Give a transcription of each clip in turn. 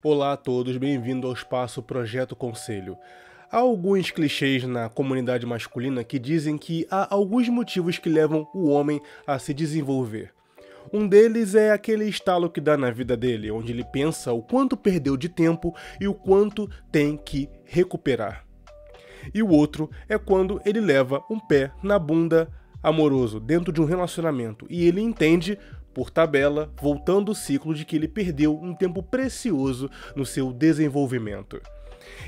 Olá a todos, bem-vindo ao espaço Projeto Conselho. Há alguns clichês na comunidade masculina que dizem que há alguns motivos que levam o homem a se desenvolver. Um deles é aquele estalo que dá na vida dele, onde ele pensa o quanto perdeu de tempo e o quanto tem que recuperar. E o outro é quando ele leva um pé na bunda amoroso dentro de um relacionamento e ele entende por tabela, voltando o ciclo de que ele perdeu um tempo precioso no seu desenvolvimento.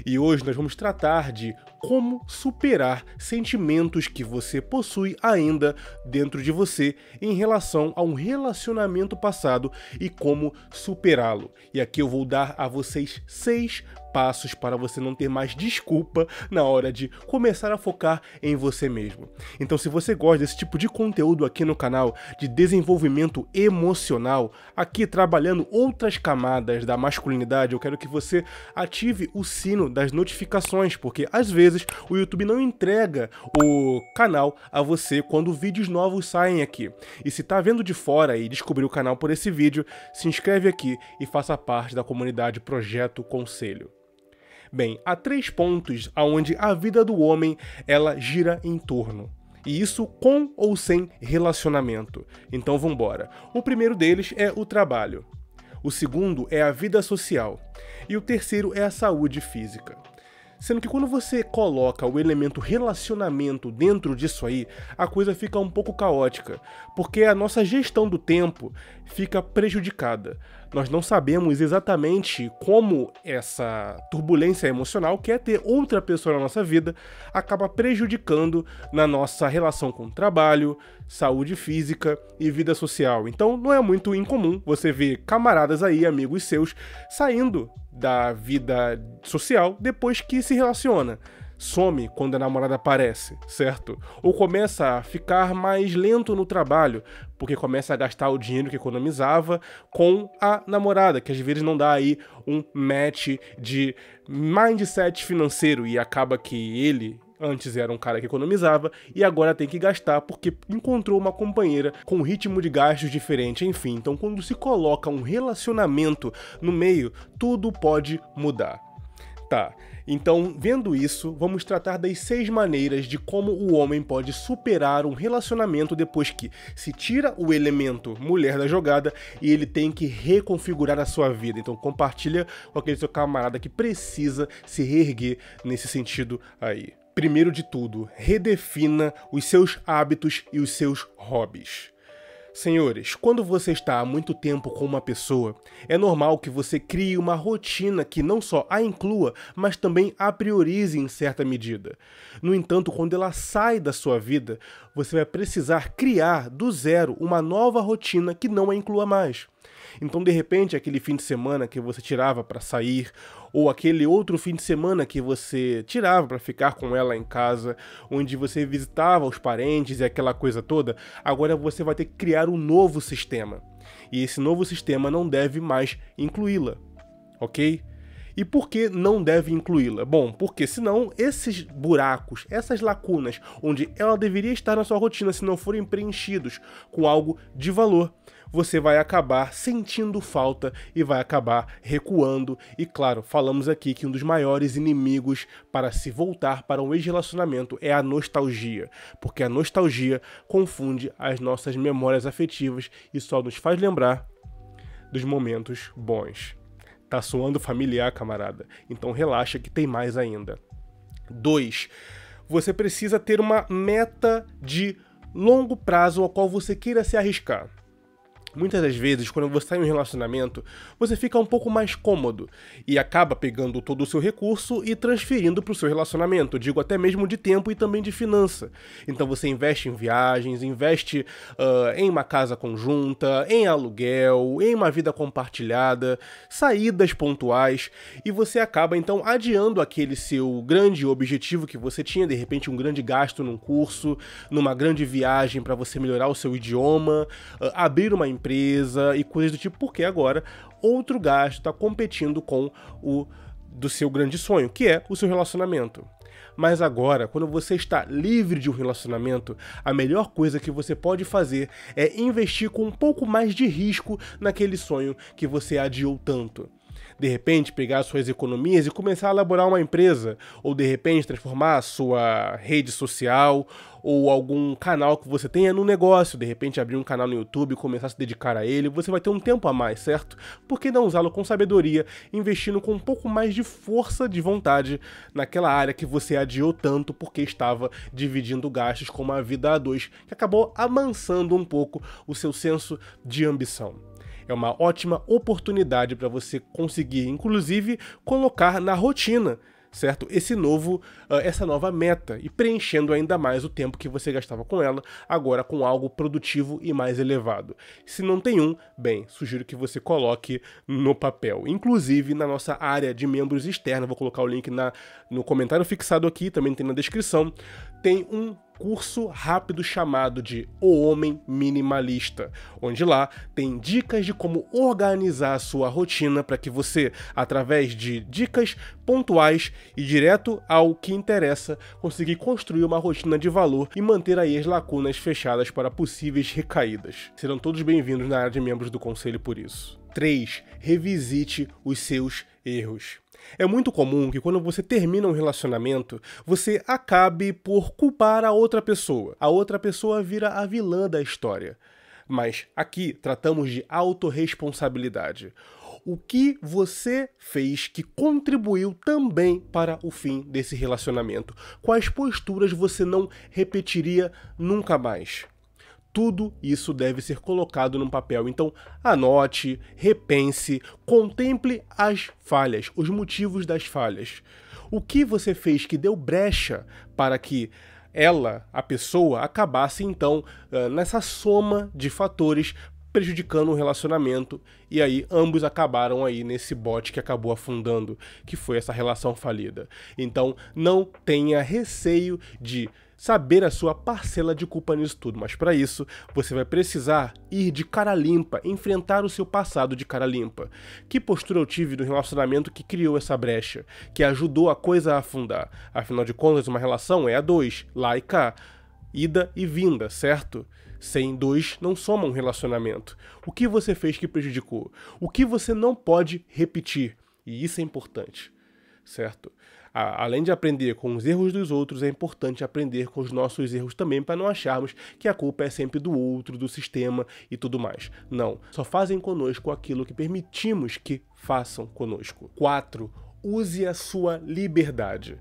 E hoje nós vamos tratar de como superar sentimentos que você possui ainda dentro de você em relação a um relacionamento passado e como superá-lo. E aqui eu vou dar a vocês seis passos para você não ter mais desculpa na hora de começar a focar em você mesmo. Então, se você gosta desse tipo de conteúdo aqui no canal de desenvolvimento emocional, aqui trabalhando outras camadas da masculinidade, eu quero que você ative o sino das notificações, porque às vezes o YouTube não entrega o canal a você quando vídeos novos saem aqui. E se está vendo de fora e descobriu o canal por esse vídeo, se inscreve aqui e faça parte da comunidade Projeto Conselho. Bem, há três pontos aonde a vida do homem ela gira em torno. E isso com ou sem relacionamento. Então vambora. O primeiro deles é o trabalho. O segundo é a vida social. E o terceiro é a saúde física. Sendo que quando você coloca o elemento relacionamento dentro disso aí, a coisa fica um pouco caótica, porque a nossa gestão do tempo fica prejudicada. Nós não sabemos exatamente como essa turbulência emocional, que é ter outra pessoa na nossa vida, acaba prejudicando na nossa relação com o trabalho, saúde física e vida social. Então não é muito incomum você ver camaradas aí, amigos seus, saindo da vida social depois que se relaciona some quando a namorada aparece, certo? Ou começa a ficar mais lento no trabalho, porque começa a gastar o dinheiro que economizava com a namorada, que às vezes não dá aí um match de mindset financeiro e acaba que ele Antes era um cara que economizava e agora tem que gastar porque encontrou uma companheira com um ritmo de gastos diferente, enfim. Então, quando se coloca um relacionamento no meio, tudo pode mudar. Tá, então, vendo isso, vamos tratar das seis maneiras de como o homem pode superar um relacionamento depois que se tira o elemento mulher da jogada e ele tem que reconfigurar a sua vida. Então, compartilha com aquele seu camarada que precisa se reerguer nesse sentido aí. Primeiro de tudo, redefina os seus hábitos e os seus hobbies. Senhores, quando você está há muito tempo com uma pessoa, é normal que você crie uma rotina que não só a inclua, mas também a priorize em certa medida. No entanto, quando ela sai da sua vida, você vai precisar criar do zero uma nova rotina que não a inclua mais. Então, de repente, aquele fim de semana que você tirava para sair, ou aquele outro fim de semana que você tirava para ficar com ela em casa, onde você visitava os parentes e aquela coisa toda, agora você vai ter que criar um novo sistema. E esse novo sistema não deve mais incluí-la, ok? E por que não deve incluí-la? Bom, porque senão esses buracos, essas lacunas, onde ela deveria estar na sua rotina se não forem preenchidos com algo de valor, você vai acabar sentindo falta e vai acabar recuando. E claro, falamos aqui que um dos maiores inimigos para se voltar para um ex-relacionamento é a nostalgia, porque a nostalgia confunde as nossas memórias afetivas e só nos faz lembrar dos momentos bons. Tá soando familiar, camarada. Então relaxa que tem mais ainda. 2. Você precisa ter uma meta de longo prazo a qual você queira se arriscar. Muitas das vezes, quando você está em um relacionamento, você fica um pouco mais cômodo e acaba pegando todo o seu recurso e transferindo para o seu relacionamento, digo até mesmo de tempo e também de finança. Então você investe em viagens, investe uh, em uma casa conjunta, em aluguel, em uma vida compartilhada, saídas pontuais e você acaba então adiando aquele seu grande objetivo que você tinha, de repente um grande gasto num curso, numa grande viagem para você melhorar o seu idioma, uh, abrir uma empresa empresa e coisas do tipo, porque agora outro gasto está competindo com o do seu grande sonho, que é o seu relacionamento. Mas agora, quando você está livre de um relacionamento, a melhor coisa que você pode fazer é investir com um pouco mais de risco naquele sonho que você adiou tanto de repente pegar suas economias e começar a elaborar uma empresa, ou de repente transformar a sua rede social ou algum canal que você tenha no negócio, de repente abrir um canal no YouTube e começar a se dedicar a ele, você vai ter um tempo a mais, certo? Por que não usá-lo com sabedoria, investindo com um pouco mais de força de vontade naquela área que você adiou tanto porque estava dividindo gastos com uma vida a dois, que acabou amansando um pouco o seu senso de ambição. É uma ótima oportunidade para você conseguir, inclusive, colocar na rotina certo? Esse novo, ah, essa nova meta e preenchendo ainda mais o tempo que você gastava com ela, agora com algo produtivo e mais elevado. Se não tem um, bem, sugiro que você coloque no papel. Inclusive na nossa área de membros externa, vou colocar o link na, no comentário fixado aqui, também tem na descrição, tem um curso rápido chamado de O Homem Minimalista, onde lá tem dicas de como organizar a sua rotina para que você, através de dicas pontuais e direto ao que interessa, conseguir construir uma rotina de valor e manter aí as lacunas fechadas para possíveis recaídas. Serão todos bem-vindos na área de membros do conselho por isso. 3. Revisite os seus erros. É muito comum que quando você termina um relacionamento, você acabe por culpar a outra pessoa. A outra pessoa vira a vilã da história. Mas aqui tratamos de autorresponsabilidade. O que você fez que contribuiu também para o fim desse relacionamento? Quais posturas você não repetiria nunca mais? Tudo isso deve ser colocado num papel. Então, anote, repense, contemple as falhas, os motivos das falhas. O que você fez que deu brecha para que ela, a pessoa, acabasse então ah, nessa soma de fatores prejudicando o relacionamento e aí ambos acabaram aí nesse bote que acabou afundando, que foi essa relação falida. Então, não tenha receio de saber a sua parcela de culpa nisso tudo, mas para isso você vai precisar ir de cara limpa, enfrentar o seu passado de cara limpa. Que postura eu tive no relacionamento que criou essa brecha, que ajudou a coisa a afundar? Afinal de contas, uma relação é a dois, lá e cá, ida e vinda, certo? Sem dois não soma um relacionamento. O que você fez que prejudicou? O que você não pode repetir? E isso é importante, certo? além de aprender com os erros dos outros, é importante aprender com os nossos erros também para não acharmos que a culpa é sempre do outro, do sistema e tudo mais. Não, só fazem conosco aquilo que permitimos que façam conosco. 4. Use a sua liberdade.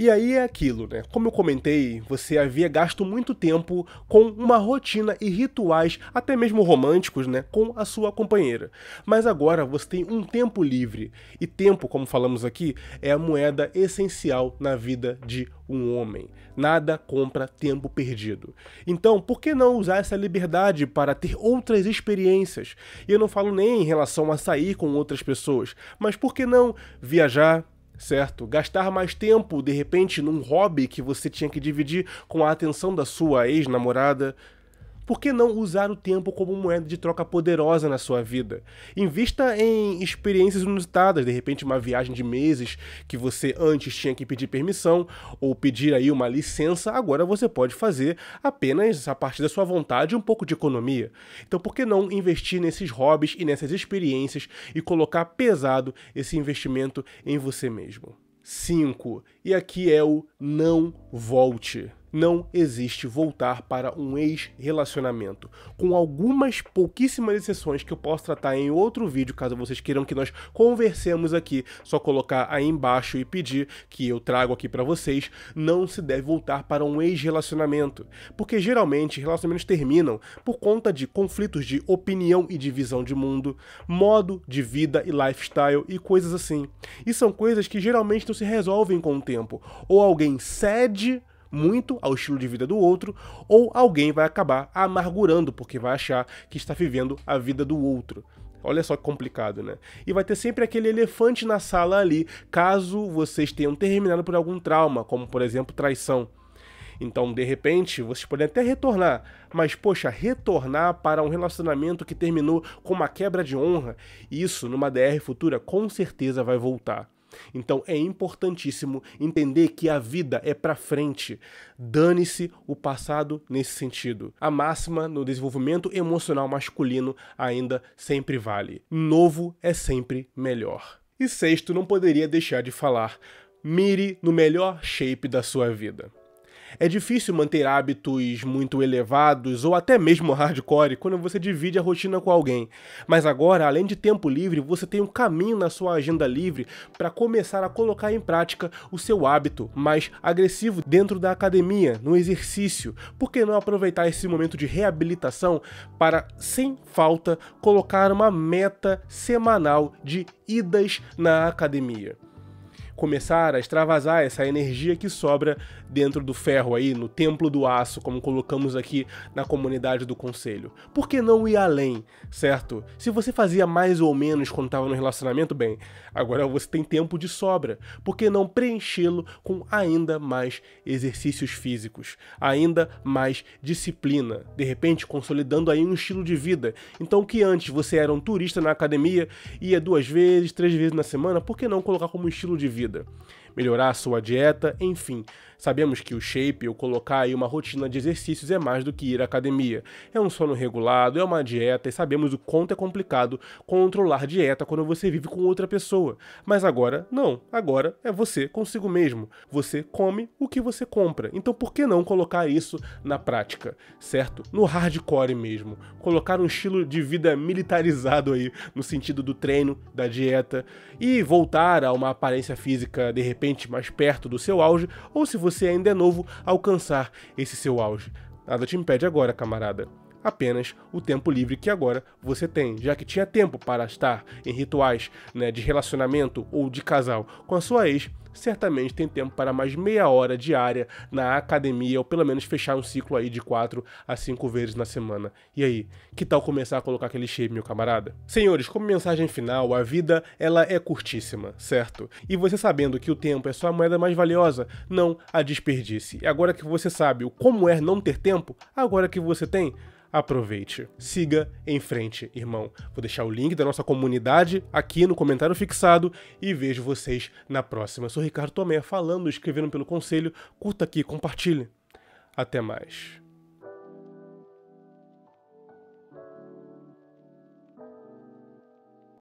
E aí é aquilo, né? Como eu comentei, você havia gasto muito tempo com uma rotina e rituais, até mesmo românticos, né? Com a sua companheira. Mas agora você tem um tempo livre. E tempo, como falamos aqui, é a moeda essencial na vida de um homem. Nada compra tempo perdido. Então, por que não usar essa liberdade para ter outras experiências? E eu não falo nem em relação a sair com outras pessoas, mas por que não viajar? certo? Gastar mais tempo, de repente, num hobby que você tinha que dividir com a atenção da sua ex-namorada, por que não usar o tempo como moeda de troca poderosa na sua vida? Invista em experiências inusitadas, de repente uma viagem de meses que você antes tinha que pedir permissão ou pedir aí uma licença, agora você pode fazer apenas a partir da sua vontade um pouco de economia. Então por que não investir nesses hobbies e nessas experiências e colocar pesado esse investimento em você mesmo? 5. E aqui é o não volte não existe voltar para um ex-relacionamento. Com algumas pouquíssimas exceções que eu posso tratar em outro vídeo, caso vocês queiram que nós conversemos aqui, só colocar aí embaixo e pedir que eu trago aqui para vocês, não se deve voltar para um ex-relacionamento, porque geralmente relacionamentos terminam por conta de conflitos de opinião e de visão de mundo, modo de vida e lifestyle e coisas assim. E são coisas que geralmente não se resolvem com o tempo, ou alguém cede muito ao estilo de vida do outro, ou alguém vai acabar amargurando porque vai achar que está vivendo a vida do outro. Olha só que complicado, né? E vai ter sempre aquele elefante na sala ali, caso vocês tenham terminado por algum trauma, como por exemplo traição. Então, de repente, vocês podem até retornar, mas poxa, retornar para um relacionamento que terminou com uma quebra de honra, isso numa DR futura com certeza vai voltar. Então é importantíssimo entender que a vida é para frente. Dane-se o passado nesse sentido. A máxima no desenvolvimento emocional masculino ainda sempre vale. Novo é sempre melhor. E sexto, não poderia deixar de falar. Mire no melhor shape da sua vida. É difícil manter hábitos muito elevados ou até mesmo hardcore quando você divide a rotina com alguém. Mas agora, além de tempo livre, você tem um caminho na sua agenda livre para começar a colocar em prática o seu hábito mais agressivo dentro da academia, no exercício. Por que não aproveitar esse momento de reabilitação para, sem falta, colocar uma meta semanal de idas na academia? começar a extravasar essa energia que sobra dentro do ferro aí, no templo do aço, como colocamos aqui na comunidade do conselho. Por que não ir além, certo? Se você fazia mais ou menos quando estava no relacionamento, bem, agora você tem tempo de sobra. Por que não preenchê-lo com ainda mais exercícios físicos, ainda mais disciplina, de repente consolidando aí um estilo de vida? Então que antes você era um turista na academia, ia duas vezes, três vezes na semana, por que não colocar como estilo de vida? vida melhorar a sua dieta, enfim. Sabemos que o shape ou colocar aí uma rotina de exercícios é mais do que ir à academia. É um sono regulado, é uma dieta e sabemos o quanto é complicado controlar dieta quando você vive com outra pessoa. Mas agora, não. Agora é você consigo mesmo. Você come o que você compra. Então por que não colocar isso na prática, certo? No hardcore mesmo. Colocar um estilo de vida militarizado aí no sentido do treino, da dieta e voltar a uma aparência física de repente repente mais perto do seu auge, ou se você ainda é novo, alcançar esse seu auge. Nada te impede agora, camarada apenas o tempo livre que agora você tem, já que tinha tempo para estar em rituais né, de relacionamento ou de casal com a sua ex, certamente tem tempo para mais meia hora diária na academia, ou pelo menos fechar um ciclo aí de 4 a 5 vezes na semana. E aí, que tal começar a colocar aquele shape, meu camarada? Senhores, como mensagem final, a vida ela é curtíssima, certo? E você sabendo que o tempo é só a moeda mais valiosa, não a desperdice. E agora que você sabe o como é não ter tempo, agora que você tem, aproveite. Siga em frente, irmão. Vou deixar o link da nossa comunidade aqui no comentário fixado e vejo vocês na próxima. Eu sou Ricardo Tomé, falando, escrevendo pelo conselho. Curta aqui, compartilhe. Até mais.